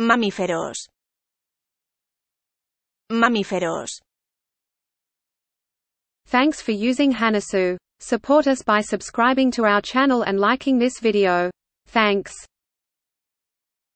Mamíferos. Mamíferos. Thanks for using Hanasu. Support us by subscribing to our channel and liking this video. Thanks.